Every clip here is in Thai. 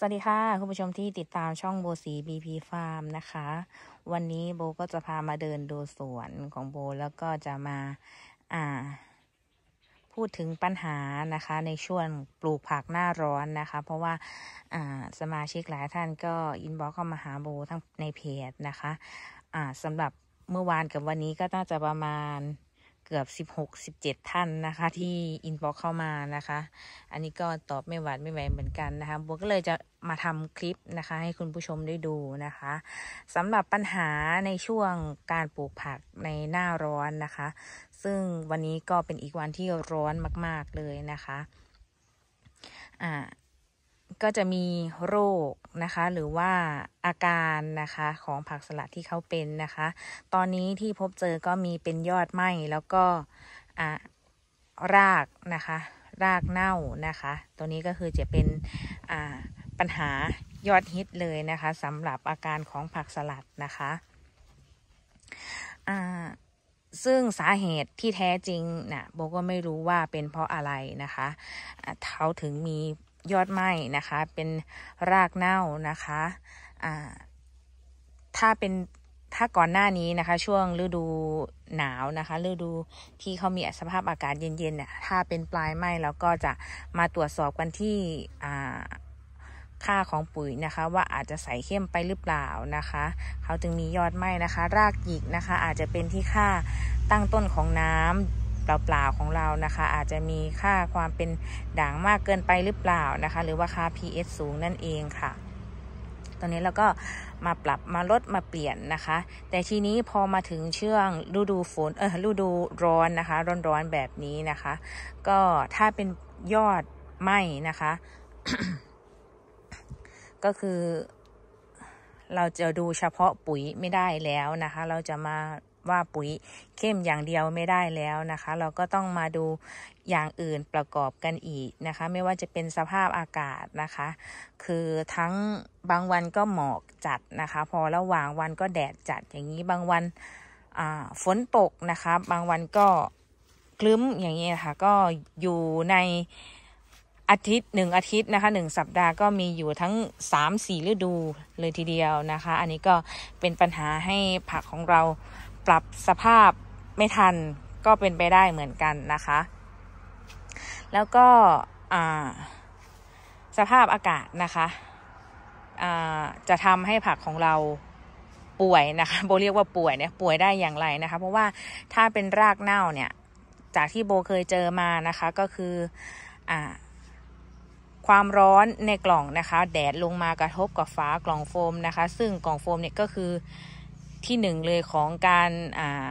สวัสดีค่ะ คุณผู้ชมที่ติดตามช่องโบสีบีพีฟาร์มนะคะ วันนี้โบก็จะพามาเดินดูสวนของโบแล้วก็จะมา อ่า พูดถึงปัญหานะคะ ในช่วงปลูกผักหน้าร้อนนะคะ เพราะว่า อ่าสมาชิกหลายท่านก็อินบ็อกเข้ามาหาโบทั้งในเพจนะคะ อ่าสำหรับเมื่อวานกับวันนี้ก็น่าจะประมาณเกือบสิบหก สิบเจ็ดท่านนะคะ ที่อินบ็อกเข้ามานะคะ อันนี้ก็ตอบไม่หวัดไม่ไหวเหมือนกันนะคะบัวก็เลยจะมาทำคลิปนะคะ ให้คุณผู้ชมได้ดูนะคะสำหรับปัญหาในช่วงการปลูกผักในหน้าร้อนนะคะ ซึ่งวันนี้ก็เป็นอีกวันที่ร้อนมาก ๆ เลยนะคะ อ่าก็จะมีโรคนะคะ หรือว่าอาการนะคะของผักสลัดที่เขาเป็นนะคะ ตอนนี้ที่พบเจอก็มีเป็นยอดไหมแล้วก็รากนะคะ รากเน่านะคะ ตัวนี้ก็คือจะเป็นปัญหายอดฮิตเลยนะคะสำหรับอาการของผักสลัดนะคะ ซึ่งสาเหตุที่แท้จริงนะโบก็ไม่รู้ว่าเป็นเพราะอะไรนะคะเขาถึงมียอดไม้นะคะ เป็นรากเน่านะคะอ่าถ้าเป็นถ้าก่อนหน้านี้นะคะ ช่วงฤดูหนาวนะคะ ฤดูที่เขามีสภาพอากาศเย็นๆเนี่ยถ้าเป็นปลายไ้แเราก็จะมาตรวจสอบกันที่อ่าค่าของปุ๋ยนะคะ ว่าอาจจะใส่เข้มไปหรือเปล่านะคะเขาจึงมียอดไม้นะคะ รากหยิกนะคะ อาจจะเป็นที่ค่าตั้งต้นของน้ำเปล่าๆของเรานะคะ อาจจะมีค่าความเป็นด่างมากเกินไปหรือเปล่านะคะ หรือว่าค่า pH สูงนั่นเองค่ะ ตอนนี้เราก็มาปรับมาลดมาเปลี่ยนนะคะ แต่ทีนี้พอมาถึงเชื่องฤดูฝนเออฤดูร้อนนะคะร้อนๆแบบนี้นะคะ ก็ถ้าเป็นยอดไหมนะคะ ก็คือเราจะดูเฉพาะปุ๋ยไม่ได้แล้วนะคะ เราจะมาว่าปุ๋ยเข้มอย่างเดียวไม่ได้แล้วนะคะ เราก็ต้องมาดูอย่างอื่นประกอบกันอีกนะคะ ไม่ว่าจะเป็นสภาพอากาศนะคะ คือทั้งบางวันก็หมอกจัดนะคะ พอระหว่างวันก็แดดจัดอย่างนี้บางวันฝนตกนะคะ บางวันก็คลึ้มอย่างนี้นะคะก็อยู่ในอาทิตย์หนึ่งอาทิตย์นะคะหนึ่งสัปดาห์ก็มีอยู่ทั้งสามสี่ฤดูเลยทีเดียวนะคะ อันนี้ก็เป็นปัญหาให้ผักของเราปรับสภาพไม่ทันก็เป็นไปได้เหมือนกันนะคะ แล้วก็สภาพอากาศนะคะจะทำให้ผักของเราป่วยนะคะโบเรียกว่าป่วยเนี่ยป่วยได้อย่างไรนะคะ เพราะว่าถ้าเป็นรากเน่าเนี่ย จากที่โบเคยเจอมานะคะ ก็คืออ่าความร้อนในกล่องนะคะ แดดลงมากระทบกับฟ้ากล่องโฟมนะคะ ซึ่งกล่องโฟมเนี่ยก็คือที่หนึ่งเลยของการอ่า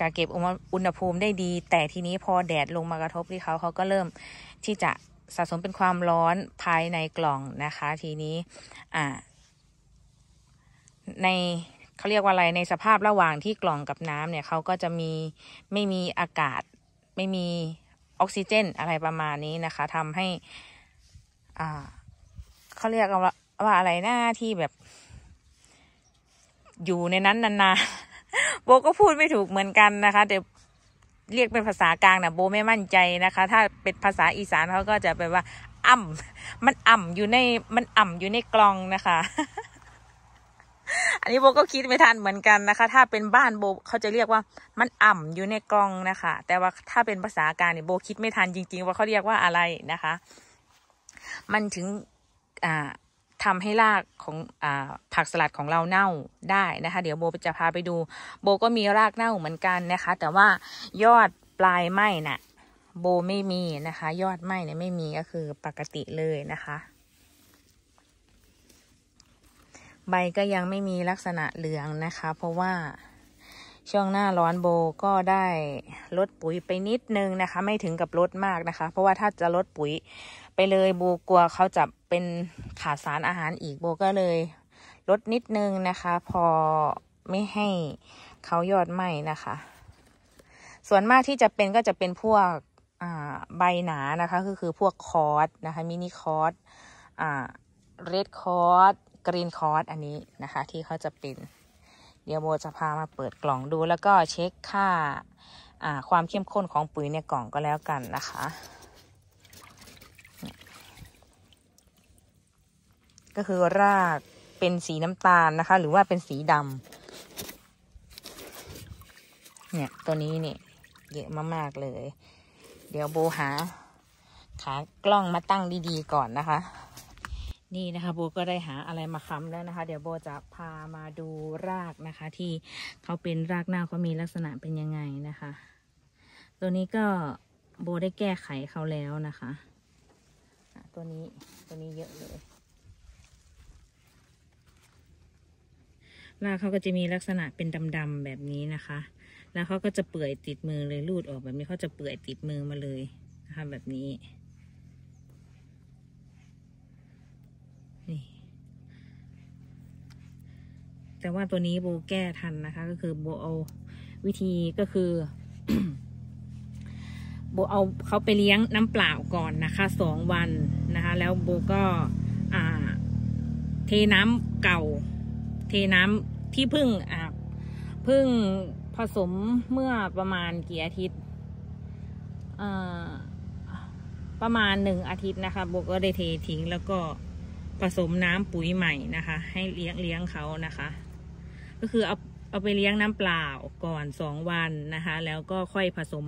การเก็บอุณหภูมิได้ดี แต่ทีนี้พอแดดลงมากระทบที่เขาเขาก็เริ่มที่จะสะสมเป็นความร้อนภายในกล่องนะคะ ทีนี้อ่าในเขาเรียกว่าอะไรในสภาพระหว่างที่กล่องกับน้ำเนี่ยเขาก็จะมีไม่มีอากาศไม่มีออกซิเจน อะไรประมาณนี้นะคะทำให้อ่าเขาเรียกว่า ว่าอะไรหน้าที่แบบอยู่ในนั้นนานๆโบก็พูดไม่ถูกเหมือนกันนะคะ แต่เรียกเป็นภาษากลางนะโบไม่มั่นใจนะคะ ถ้าเป็นภาษาอีสานเขาก็จะแปลว่าอ่ำมันอ่ำอยู่ใน มันอ่ำอยู่ในกลองนะคะ อันนี้โบก็คิดไม่ทันเหมือนกันนะคะ ถ้าเป็นบ้านโบเขาจะเรียกว่า มันอ่ำอยู่ในกลองนะคะ แต่ว่าถ้าเป็นภาษากลางเนี่ยโบคิดไม่ทันจริง ๆ ว่าเขาเรียกว่าอะไรนะคะมันถึงทำให้รากของอผักสลัดของเราเน่าได้นะคะ เดี๋ยวโบจะพาไปดู โบก็มีรากเน่าเหมือนกันนะคะ แต่ว่ายอดปลายไม้นะ่ะ โบไม่มีนะคะ ยอดไม้เนี่ยไม่มีก็คือปกติเลยนะคะ ใบก็ยังไม่มีลักษณะเหลืองนะคะ เพราะว่าช่วงหน้าร้อนโบก็ได้ลดปุ๋ยไปนิดนึงนะคะ ไม่ถึงกับลดมากนะคะ เพราะว่าถ้าจะลดปุ๋ยไปเลยโบกลัวเขาจะเป็นขาดสารอาหารอีกโบก็เลย ลดนิดนึงนะคะ พอไม่ให้เขายอดไหมนะคะ ส่วนมากที่จะเป็นก็จะเป็นพวกใบหนานะคะ ก็คือพวกคอร์สนะคะมินิคอร์สเรดคอร์สกรีนคอร์สอันนี้นะคะ ที่เขาจะเป็นเดี๋ยวโบจะพามาเปิดกล่องดู แล้วก็เช็คค่าความเข้มข้นของปุ๋ยในกล่องก็แล้วกันนะคะก็คือรากเป็นสีน้ำตาลนะคะ หรือว่าเป็นสีดำเนี่ยตัวนี้เนี่ยเยอะมากๆเลย เดี๋ยวโบหาขากล้องมาตั้งดีๆก่อนนะคะ นี่นะคะ โบก็ได้หาอะไรมาค้ำแล้วนะคะ เดี๋ยวโบจะพามาดูรากนะคะ ที่เขาเป็นรากหน้าเขามีลักษณะเป็นยังไงนะคะ ตัวนี้ก็โบได้แก้ไขเขาแล้วนะคะตัวนี้ตัวนี้เยอะเลยรากเขาก็จะมีลักษณะเป็นดำๆแบบนี้นะคะ แล้วเขาก็จะเปื่อยติดมือเลยรูดออกแบบนี้เขาจะเปื่อยติดมือมาเลยนะคะแบบนี้ นี่ แต่ว่าตัวนี้โบแก้ทันนะคะ ก็คือโบเอาวิธีก็คือโบเอาเขาไปเลี้ยงน้ำเปล่าก่อนนะคะสองวันนะคะ แล้วโบก็เทน้ำเก่า เทน้ำที่พึ่งอาบพึ่งผสมเมื่อประมาณกี่อาทิตย์ประมาณหนึ่งอาทิตย์นะคะโบก็ได้เททิ้ง แล้วก็ผสมน้ำปุ๋ยใหม่นะคะ ให้เลี้ยงเลี้ยงเขานะคะ ก็คือ เอาเอาไปเลี้ยงน้ำเปล่าก่อนสองวันนะคะ แล้วก็ค่อยผสม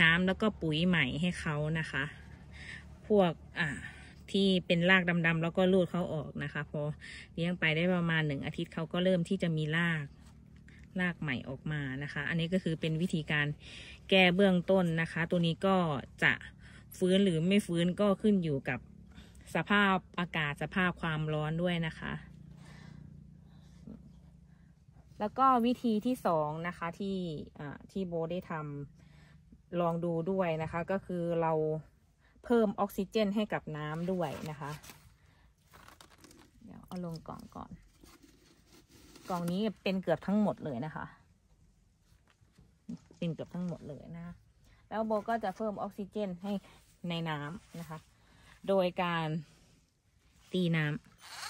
น้ำแล้วก็ปุ๋ยใหม่ให้เขานะคะ พวกอ่าที่เป็นรากดำๆแล้วก็รูดเขาออกนะคะ พอเลี้ยงไปได้ประมาณหนึ่งอาทิตย์เขาก็เริ่มที่จะมีรากรากใหม่ออกมานะคะ อันนี้ก็คือเป็นวิธีการแก้เบื้องต้นนะคะ ตัวนี้ก็จะฟื้นหรือไม่ฟื้นก็ขึ้นอยู่กับสภาพอากาศ สภาพความร้อนด้วยนะคะ แล้วก็วิธีที่สองนะคะที่ที่โบได้ทำลองดูด้วยนะคะก็คือเราเพิ่มออกซิเจนให้กับน้ำด้วยนะคะ เดี๋ยวเอาลงกล่องก่อน กล่องนี้เป็นเกือบทั้งหมดเลยนะคะเป็นเกือบทั้งหมดเลยนะ แล้วโบก็จะเพิ่มออกซิเจนให้ในน้ำนะคะ โดยการตีน้ำ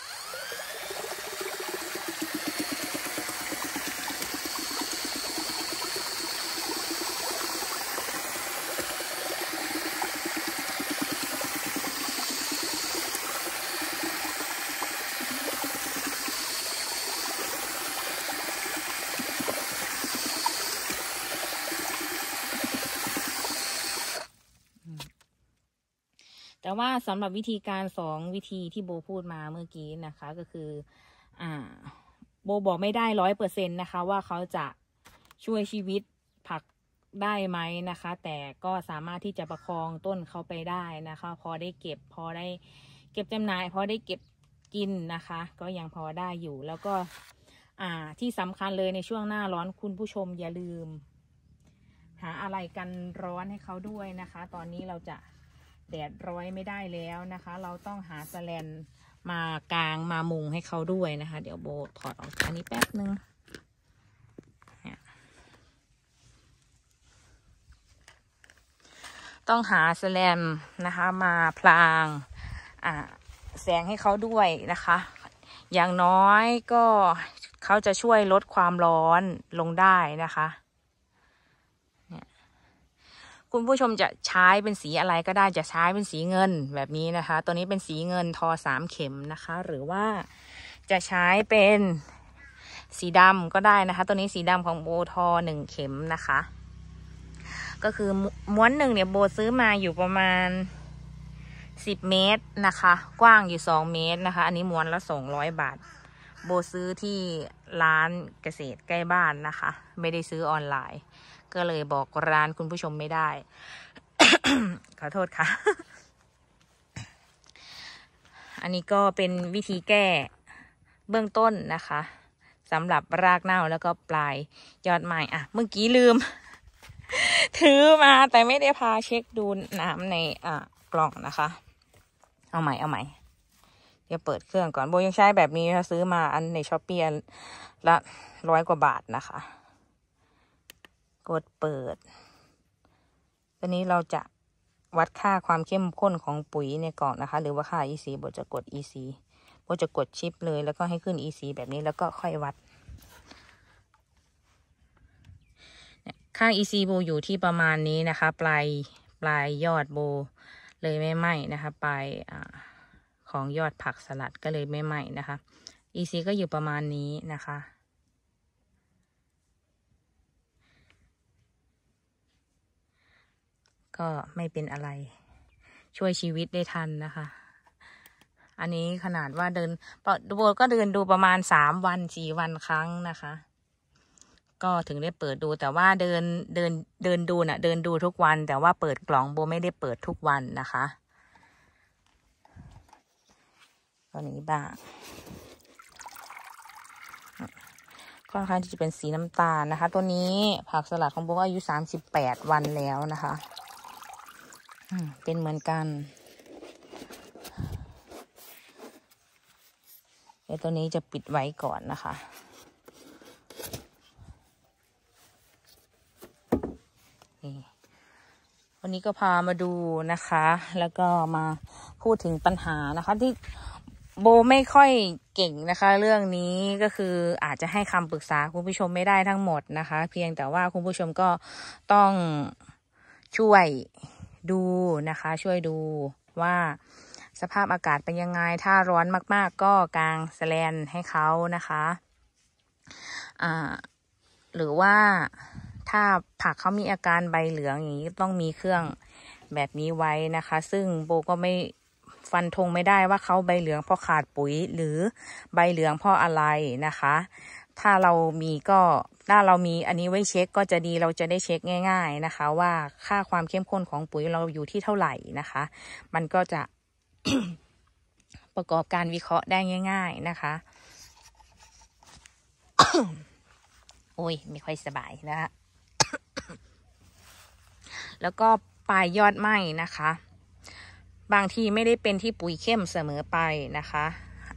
แต่ว่าสำหรับวิธีการสองวิธีที่โบพูดมาเมื่อกี้นะคะก็คืออ่า โบบอกไม่ได้ร้อยเปอร์เซ็นนะคะว่าเขาจะช่วยชีวิตผักได้ไหมนะคะ แต่ก็สามารถที่จะประคองต้นเขาไปได้นะคะ พอได้เก็บ พอได้เก็บจำหน่ายพอได้เก็บกินนะคะ ก็ยังพอได้อยู่ แล้วก็อ่าที่สำคัญเลยในช่วงหน้าร้อนคุณผู้ชมอย่าลืม หา อะไรกันร้อนให้เขาด้วยนะคะ ตอนนี้เราจะแดดร้อยไม่ได้แล้วนะคะ เราต้องหาสแลนมากลางมามุงให้เขาด้วยนะคะ เดี๋ยวโบถอดออกอันนี้แป๊บนึง ต้องหาสแลมนะคะ มาพลางแสงให้เขาด้วยนะคะ อย่างน้อยก็เขาจะช่วยลดความร้อนลงได้นะคะคุณผู้ชมจะใช้เป็นสีอะไรก็ได้จะใช้เป็นสีเงินแบบนี้นะคะ ตัวนี้เป็นสีเงินทอสามเข็มนะคะ หรือว่าจะใช้เป็นสีดำก็ได้นะคะ ตัวนี้สีดำของโบทอหนึ่งเข็มนะคะ ก็คือม้วนหนึ่งเนี่ยโบซื้อมาอยู่ประมาณสิบเมตรนะคะ กว้างอยู่สองเมตรนะคะ อันนี้ม้วนละสองร้อยบาทโบซื้อที่ร้านเกษตรใกล้บ้านนะคะ ไม่ได้ซื้อออนไลน์ก็เลยบอกร้านคุณผู้ชมไม่ได้ ขอโทษค่ะ อันนี้ก็เป็นวิธีแก้เบื้องต้นนะคะสำหรับรากเน่าแล้วก็ปลายยอดไม้อ่ะ เมื่อกี้ลืม ถือมา แต่ไม่ได้พาเช็คดูน้ำในอ่ะกล่องนะคะ เอาใหม่เอาใหม่ เดี๋ยวเปิดเครื่องก่อน โบยังใช้แบบนี้ซื้อมาอันในช้อปปี้ละร้อยกว่าบาทนะคะกดเปิด ตอนนี้เราจะวัดค่าความเข้มข้นของปุ๋ยในกล่องนะคะ หรือว่าค่า EC บทจะกด EC บทจะกดชิปเลย แล้วก็ให้ขึ้น EC แบบนี้ แล้วก็ค่อยวัดค่า EC โบอยู่ที่ประมาณนี้นะคะ ปลาย ปลายยอดโบ เลยไม่ไหม้นะคะ ปลายอของยอดผักสลัดก็เลยไม่ไหม้นะคะ EC ก็อยู่ประมาณนี้นะคะก็ไม่เป็นอะไร ช่วยชีวิตได้ทันนะคะ อันนี้ขนาดว่าเดินปอดูก็เดินดูประมาณสามวันสี่วันครั้งนะคะ ก็ถึงได้เปิดดูแต่ว่าเดินเดินเดินดูนะ่ะ เดินดูทุกวันแต่ว่าเปิดกล่องโบไม่ได้เปิดทุกวันนะคะตัวนี้บ้างค่อนข้างจะเป็นสีน้ำตาลนะคะ ตัวนี้ผักสลัดของโบอายุสามสิบแปดวันแล้วนะคะเป็นเหมือนกันเดี๋ยวตัวนี้จะปิดไว้ก่อนนะคะนี่วันนี้ก็พามาดูนะคะ แล้วก็มาพูดถึงปัญหานะคะ ที่โบไม่ค่อยเก่งนะคะ เรื่องนี้ก็คืออาจจะให้คำปรึกษา คุณผู้ชมไม่ได้ทั้งหมดนะคะ เพียงแต่ว่าคุณผู้ชมก็ต้องช่วยดูนะคะช่วยดูว่าสภาพอากาศเป็นยังไงถ้าร้อนมาก ๆ ก็กางสแลนให้เขานะคะอ่าหรือว่าถ้าผักเขามีอาการใบเหลืองอย่างนี้ต้องมีเครื่องแบบนี้ไว้นะคะ ซึ่งโบก็ไม่ฟันธงไม่ได้ว่าเขาใบเหลืองเพราะขาดปุ๋ยหรือใบเหลืองเพราะอะไรนะคะถ้าเรามีก็ถ้าเรามีอันนี้ไว้เช็คก็จะดีเราจะได้เช็คง่าย ๆนะคะ ว่าค่าความเข้มข้นของปุ๋ยเราอยู่ที่เท่าไหร่นะคะ มันก็จะประกอบการวิเคราะห์ได้ง่ายๆนะคะ โอ้ยไม่ค่อยสบายนะคะแล้วก็ปลายยอดไหมนะคะ บางทีไม่ได้เป็นที่ปุ๋ยเข้มเสมอไปนะคะ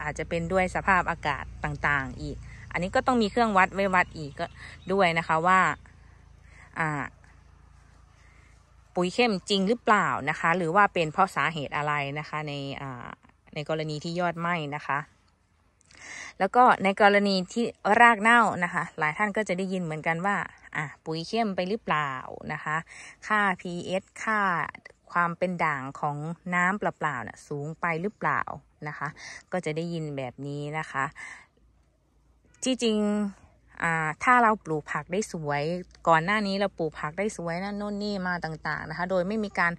อาจจะเป็นด้วยสภาพอากาศต่างๆอีกอันนี้ก็ต้องมีเครื่องวัดไว้วัดอีกก็ด้วยนะคะ ว่าอ่า ปุ๋ยเข้มจริงหรือเปล่านะคะ หรือว่าเป็นเพราะสาเหตุอะไรนะคะ ในในกรณีที่ยอดไหม้นะคะ แล้วก็ในกรณีที่รากเน่านะคะ หลายท่านก็จะได้ยินเหมือนกันว่า อ่ะปุ๋ยเข้มไปหรือเปล่านะคะ ค่า pH ค่าความเป็นด่างของน้ำเปล่าๆนะ่ะสูงไปหรือเปล่านะคะ ก็จะได้ยินแบบนี้นะคะจริงถ้าเราปลูกผักได้สวย ก่อนหน้านี้เราปลูกผักได้สวยนั่นนน่นนี่มาต่าง ๆ นะคะ โดยไม่มีการ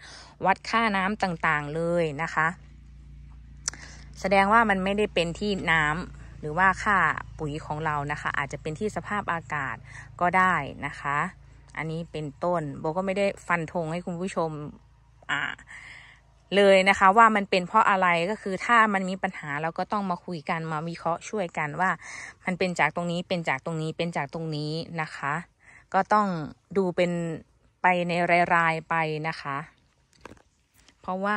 วัดค่าน้ำต่างๆเลยนะคะ แสดงว่ามันไม่ได้เป็นที่น้ำ หรือว่าค่าปุ๋ยของเรานะคะ อาจจะเป็นที่สภาพอากาศก็ได้นะคะ อันนี้เป็นต้นโบก็ไม่ได้ฟันธงให้คุณผู้ชมอ่าเลยนะคะว่ามันเป็นเพราะอะไรก็คือถ้ามันมีปัญหาเราก็ต้องมาคุยกันมาวิเคราะห์ช่วยกันว่า มันเป็นจากตรงนี้เป็นจากตรงนี้เป็นจากตรงนี้นะคะ ก็ต้องดูเป็นไปในรายๆไปนะคะ เพราะว่า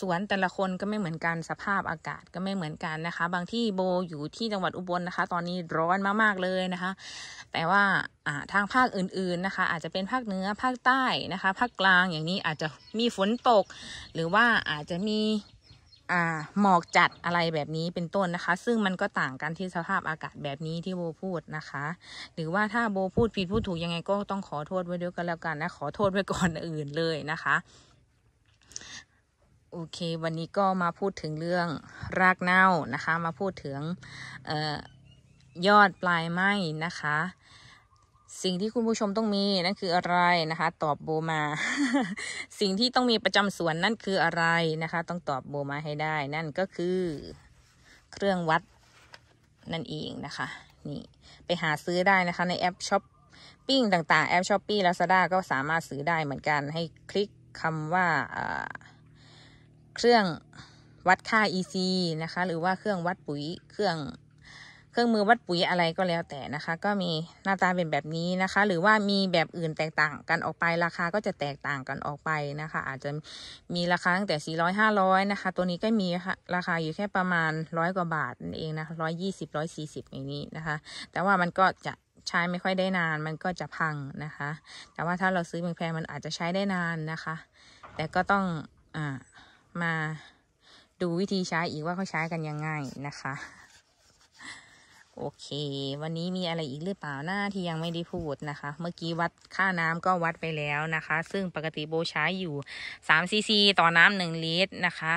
สวนแต่ละคนก็ไม่เหมือนกันสภาพอากาศก็ไม่เหมือนกันนะคะ บางที่โบอยู่ที่จังหวัดอุบลนะคะ ตอนนี้ร้อนมากๆเลยนะคะ แต่ว่าทางภาคอื่น ๆนะคะ อาจจะเป็นภาคเหนือภาคใต้นะคะ ภาคกลางอย่างนี้อาจจะมีฝนตก หรือว่าอาจจะมีหมอกจัดอะไรแบบนี้เป็นต้นนะคะ ซึ่งมันก็ต่างกันที่สภาพอากาศแบบนี้ที่โบพูดนะคะ หรือว่าถ้าโบพูดผิดพูดถูกยังไงก็ต้องขอโทษไว้ด้วยกันแล้วกันนะขอโทษไว้ก่อนอื่นเลยนะคะโอเค วันนี้ก็มาพูดถึงเรื่องรากเน่านะคะ มาพูดถึงยอดปลาย ไม้นะคะ สิ่งที่คุณผู้ชมต้องมีนั่นคืออะไรนะคะ ตอบโบมา สิ่งที่ต้องมีประจำสวนนั่นคืออะไรนะคะ ต้องตอบโบมาให้ได้ นั่นก็คือเครื่องวัดนั่นเองนะคะ นี่ไปหาซื้อได้นะคะในแอปช้อปปิ้งต่างๆแอปช้อปปี้ลาซาด้าก็สามารถซื้อได้เหมือนกัน ให้คลิกคำว่าเครื่องวัดค่า EC นะคะ หรือว่าเครื่องวัดปุ๋ยเครื่องเครื่องมือวัดปุ๋ยอะไรก็แล้วแต่นะคะ ก็มีหน้าตาเป็นแบบนี้นะคะ หรือว่ามีแบบอื่นแตกต่างกันออกไปราคาก็จะแตกต่างกันออกไปนะคะ อาจจะมีราคาตั้งแต่ 400 500 นะคะ ตัวนี้ก็มีราคาอยู่แค่ประมาณร้อยกว่าบาทเองนะร้อยยี่สิบร้อยสี่สิบอย่างนี้นะคะ แต่ว่ามันก็จะใช้ไม่ค่อยได้นานมันก็จะพังนะคะ แต่ว่าถ้าเราซื้อแพงๆมันอาจจะใช้ได้นานนะคะ แต่ก็ต้องอ่ามาดูวิธีใช้อีกว่าเขาใช้กันยังไงนะคะ โอเค วันนี้มีอะไรอีกหรือเปล่าหน้าที่ยังไม่ได้พูดนะคะ เมื่อกี้วัดค่าน้ำก็วัดไปแล้วนะคะ ซึ่งปกติโบใช้อยู่สามซีซี ต่อน้ำหนึ่งลิตรนะคะ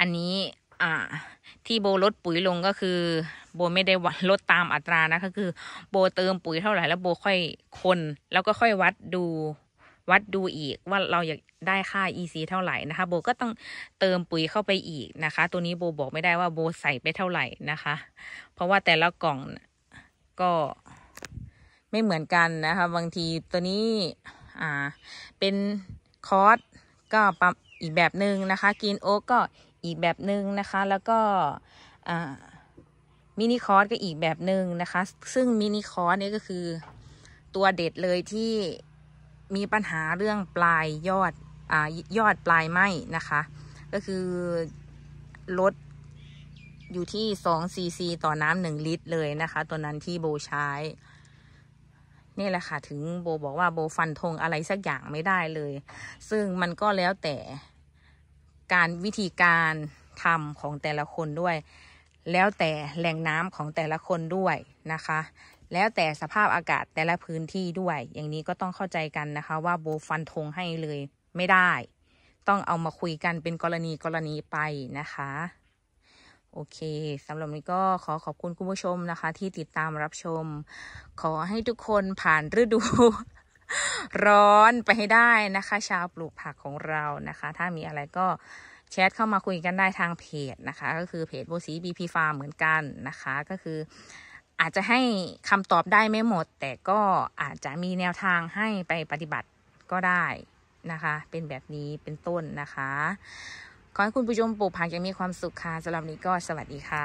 อันนี้อ่าที่โบลดปุ๋ยลงก็คือ โบไม่ได้ลดตามอัตรานะคะคือ โบเติมปุ๋ยเท่าไหร่แล้วโบค่อยคน แล้วก็ค่อยวัดดูวัดดูอีกว่าเราอยากได้ค่า EC เท่าไหร่นะคะ โบก็ต้องเติมปุ๋ยเข้าไปอีกนะคะ ตัวนี้โบบอก ไม่ได้ว่าโบ ใส่ไปเท่าไหร่นะคะ เพราะว่าแต่ละกล่องก็ไม่เหมือนกันนะคะ บางทีตัวนี้อ่าเป็นคอร์สก็ปับอีกแบบหนึ่งนะคะ กินโอ๊กก็อีกแบบหนึ่งนะคะ แล้วก็อ่ามินิคอร์สก็อีกแบบหนึ่งนะคะ ซึ่งมินิคอร์สนี่ก็คือตัวเด็ดเลยที่มีปัญหาเรื่องปลายยอด อ่า ยอดปลายไหมนะคะ ก็คือลดอยู่ที่2ซีซี ต่อน้ำหนึ่งลิตรเลยนะคะ ตัวนั้นที่โบใช้ นี่แหละค่ะ ถึงโบบอกว่าโบฟันธงอะไรสักอย่างไม่ได้เลย ซึ่งมันก็แล้วแต่การวิธีการทำของแต่ละคนด้วย แล้วแต่แหล่งน้ำของแต่ละคนด้วยนะคะแล้วแต่สภาพอากาศแต่ละพื้นที่ด้วย อย่างนี้ก็ต้องเข้าใจกันนะคะว่าโบฟันธงให้เลย ไม่ได้ ต้องเอามาคุยกันเป็นกรณีกรณีไปนะคะ โอเคสำหรับนี้ก็ขอขอบคุณคุณผู้ชมนะคะ ที่ติดตามรับชม ขอให้ทุกคนผ่านฤดูร้อนไปให้ได้นะคะ ชาวปลูกผักของเรานะคะ ถ้ามีอะไรก็แชทเข้ามาคุยกันได้ทางเพจนะคะ ก็คือเพจโบซีบีพีฟาร์มเหมือนกันนะคะ ก็คืออาจจะให้คำตอบได้ไม่หมด แต่ก็อาจจะมีแนวทางให้ไปปฏิบัติก็ได้นะคะ เป็นแบบนี้เป็นต้นนะคะขอให้คุณผู้ชมปลูกผักยังมีความสุขค่ะสำหรับนี้ก็สวัสดีค่ะ